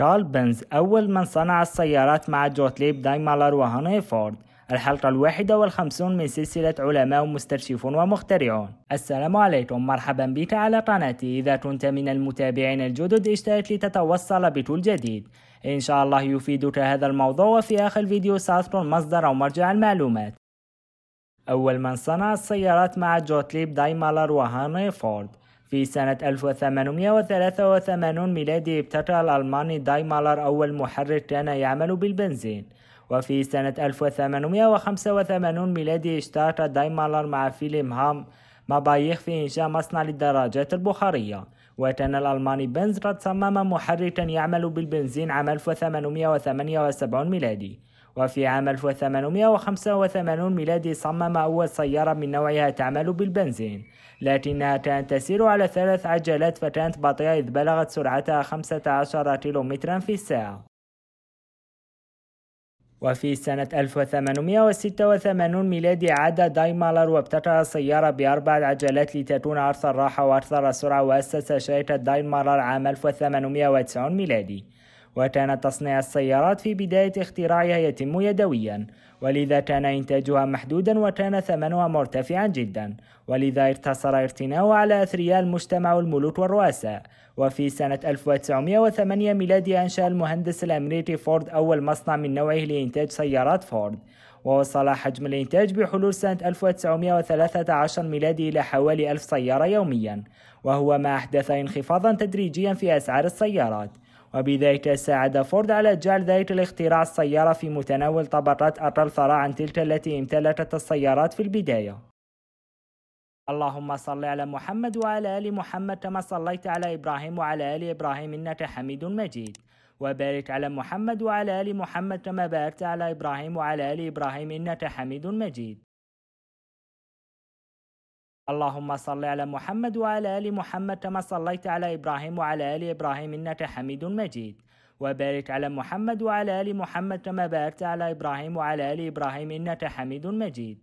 كارل بنز أول من صنع السيارات مع جوتليب دايمالر وهنري فورد الحلقة الواحدة والخمسون من سلسلة علماء مستكشفون ومخترعون السلام عليكم مرحبا بك على قناتي إذا كنت من المتابعين الجدد اشترك لتتوصل بكل جديد إن شاء الله يفيدك هذا الموضوع وفي آخر الفيديو سأذكر مصدر أو مرجع المعلومات أول من صنع السيارات مع جوتليب دايمالر وهنري فورد في سنة 1883 ميلادي ابتكر الألماني دايمالر أول محرك كان يعمل بالبنزين وفي سنة 1885 ميلادي اشترك دايمالر مع فيلم هام مبايخ في إنشاء مصنع للدراجات البخارية وكان الألماني بنز قد صمم محركا يعمل بالبنزين عام 1878 ميلادي وفي عام 1885 ميلادي صمم أول سيارة من نوعها تعمل بالبنزين لكنها كانت تسير على ثلاث عجلات فكانت بطيئة إذ بلغت سرعتها 15 كيلومترا في الساعة وفي سنة 1886 ميلادي عاد دايمالر وابتكر السيارة بأربع عجلات لتكون أكثر راحة وأكثر سرعة وأسس شركة دايمالر عام 1890 ميلادي وكان تصنيع السيارات في بداية اختراعها يتم يدويا ولذا كان إنتاجها محدودا وكان ثمنها مرتفعا جدا ولذا اقتصر ارتناؤه على أثرياء المجتمع والملوك والرؤساء وفي سنة 1908 ميلادي أنشأ المهندس الأمريكي فورد أول مصنع من نوعه لإنتاج سيارات فورد ووصل حجم الإنتاج بحلول سنة 1913 ميلادي إلى حوالي 1000 سيارة يوميا وهو ما أحدث انخفاضا تدريجيا في أسعار السيارات وبذلك ساعد فورد على جعل ذلك الاختراع السيارة في متناول طبقات أقل ثراء عن تلك التي امتلكت السيارات في البداية اللهم صل على محمد وعلى آل محمد كما صليت على إبراهيم وعلى آل إبراهيم إنك حميد مجيد وبارك على محمد وعلى آل محمد كما باركت على إبراهيم وعلى آل إبراهيم إنك حميد مجيد اللهم صل على محمد وعلى ال محمد كما صليت على ابراهيم وعلى ال ابراهيم انك حميد مجيد وبارك على محمد وعلى ال محمد كما باركت على ابراهيم وعلى ال ابراهيم انك حميد مجيد